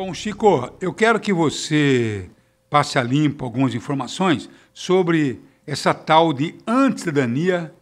Bom, Chico, eu quero que você passe a limpo algumas informações sobre essa tal de anticidadania.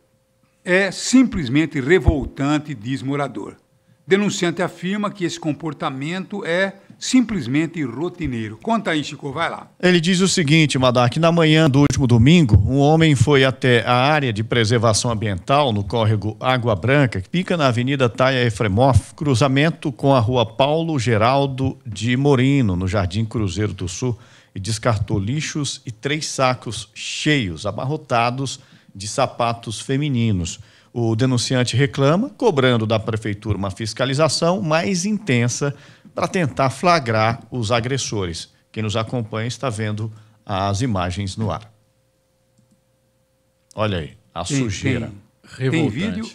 É simplesmente revoltante, diz morador. Denunciante afirma que esse comportamento é simplesmente rotineiro. Conta aí, Chico, vai lá. Ele diz o seguinte, Madar, que na manhã do último domingo, um homem foi até a área de preservação ambiental no córrego Água Branca, que fica na Avenida Taia Efremov, cruzamento com a rua Paulo Geraldo de Morino, no Jardim Cruzeiro do Sul, e descartou lixos e três sacos cheios, abarrotados, de sapatos femininos. O denunciante reclama, cobrando da prefeitura uma fiscalização mais intensa para tentar flagrar os agressores. Quem nos acompanha está vendo as imagens no ar. Olha aí, a tem, sujeira. Tem, tem vídeo?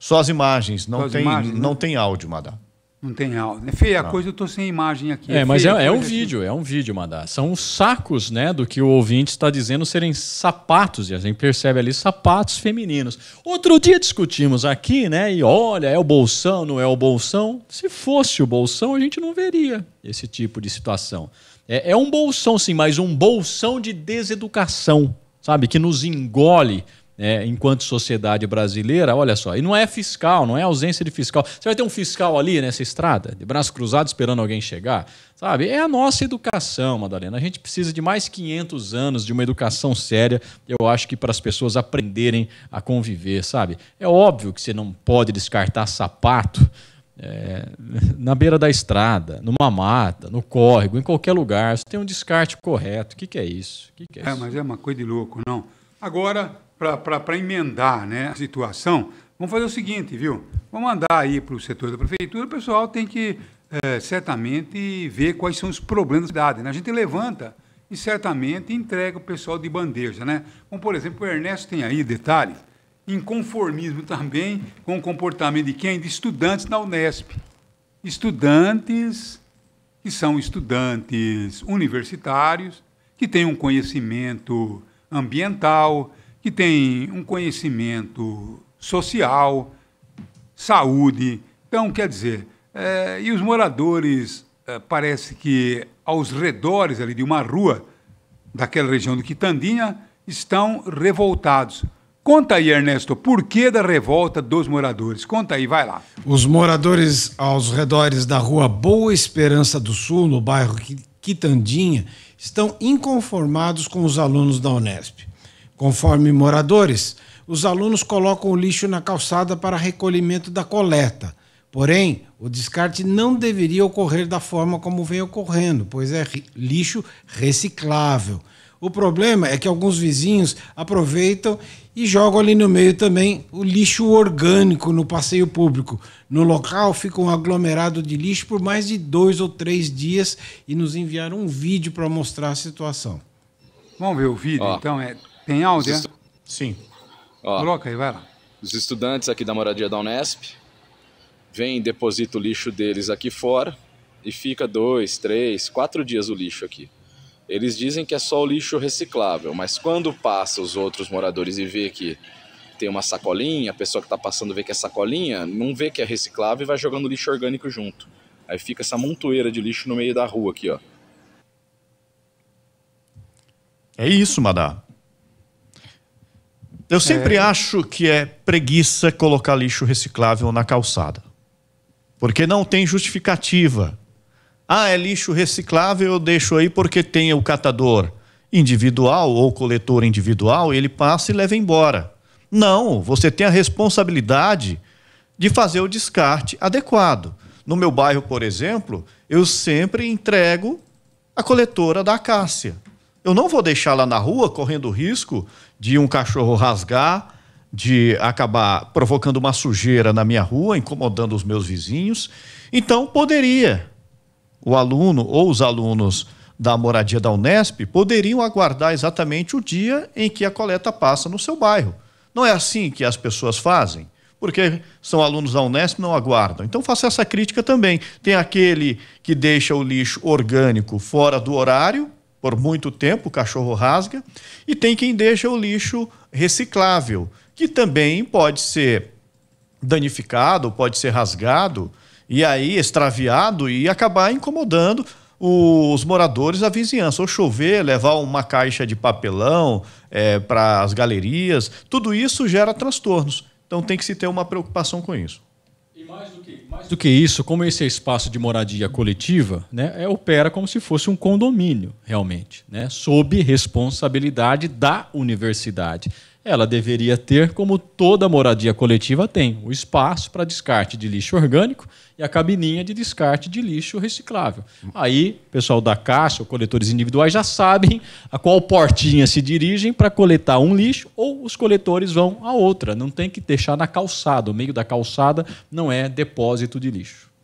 Só as imagens, não, as tem, imagens, né? não né? tem áudio, Madá. Não tem áudio. Né? feia a não. coisa eu estou sem imagem aqui. É, é mas é, é, um vídeo, é um vídeo, Madá. São os sacos, né, do que o ouvinte está dizendo serem sapatos, e a gente percebe ali sapatos femininos. Outro dia discutimos aqui, né, e olha, é o bolsão, não é o bolsão. Se fosse o bolsão, a gente não veria esse tipo de situação. É, é um bolsão, sim, mas um bolsão de deseducação, sabe, que nos engole é, enquanto sociedade brasileira, olha só, e não é fiscal, não é ausência de fiscal. Você vai ter um fiscal ali nessa estrada, de braço cruzado, esperando alguém chegar, sabe? É a nossa educação, Madalena. A gente precisa de mais 500 anos de uma educação séria, eu acho que para as pessoas aprenderem a conviver, sabe? É óbvio que você não pode descartar sapato. É, na beira da estrada, numa mata, no córrego, em qualquer lugar, você tem um descarte correto. O que, que é isso? Que que é, é isso? mas é uma coisa de louco, não. Agora, para emendar né, a situação, vamos fazer o seguinte, viu? Vamos mandar aí para o setor da prefeitura, o pessoal tem que é, certamente ver quais são os problemas da cidade. Né? A gente levanta e certamente entrega o pessoal de bandeja, né? Como, por exemplo, o Ernesto tem aí detalhes, inconformismo também com o comportamento de quem? De estudantes na Unesp. Estudantes que são estudantes universitários, que têm um conhecimento ambiental, que tem um conhecimento social, saúde. Então, quer dizer, é, e os moradores, é, parece que aos redores ali de uma rua daquela região do Quitandinha, estão revoltados. Conta aí, Ernesto, por que da revolta dos moradores? Conta aí, vai lá. Os moradores aos redores da rua Boa Esperança do Sul, no bairro Quitandinha, estão inconformados com os alunos da Unesp. Conforme moradores, os alunos colocam o lixo na calçada para recolhimento da coleta. Porém, o descarte não deveria ocorrer da forma como vem ocorrendo, pois é lixo reciclável. O problema é que alguns vizinhos aproveitam e jogam ali no meio também o lixo orgânico no passeio público. No local fica um aglomerado de lixo por mais de dois ou três dias e nos enviaram um vídeo para mostrar a situação. Vamos ver o vídeo, então. É tem áudio, é? estu... Sim. Ó, Coloca aí, vai lá. Os estudantes aqui da moradia da Unesp vêm, depositam o lixo deles aqui fora e fica dois, três, quatro dias o lixo aqui. Eles dizem que é só o lixo reciclável, mas quando passa os outros moradores e vê que tem uma sacolinha, a pessoa que está passando vê que é sacolinha, não vê que é reciclável e vai jogando lixo orgânico junto. Aí fica essa montoeira de lixo no meio da rua aqui, ó. É isso, Madá. Eu sempre é... acho que é preguiça colocar lixo reciclável na calçada. Porque não tem justificativa. Ah, é lixo reciclável, eu deixo aí porque tem o catador individual ou coletor individual, ele passa e leva embora. Não, você tem a responsabilidade de fazer o descarte adequado. No meu bairro, por exemplo, eu sempre entrego a coletora da acácia. Eu não vou deixar lá na rua correndo risco de um cachorro rasgar, de acabar provocando uma sujeira na minha rua, incomodando os meus vizinhos. Então, poderia o aluno ou os alunos da moradia da Unesp poderiam aguardar exatamente o dia em que a coleta passa no seu bairro. Não é assim que as pessoas fazem, porque são alunos da Unesp não aguardam. Então faça essa crítica também. Tem aquele que deixa o lixo orgânico fora do horário por muito tempo, o cachorro rasga, e tem quem deixa o lixo reciclável, que também pode ser danificado, pode ser rasgado e aí extraviado e acabar incomodando os moradores da vizinhança. Ou chover, levar uma caixa de papelão é, para as galerias, tudo isso gera transtornos. Então tem que se ter uma preocupação com isso mais do, que, mais do que isso, como esse é espaço de moradia coletiva, né, é, opera como se fosse um condomínio, realmente, né, sob responsabilidade da universidade. Ela deveria ter, como toda moradia coletiva tem, o espaço para descarte de lixo orgânico e a cabininha de descarte de lixo reciclável. Aí, o pessoal da caixa ou coletores individuais já sabem a qual portinha se dirigem para coletar um lixo ou os coletores vão a outra. Não tem que deixar na calçada. O meio da calçada não é depósito de lixo.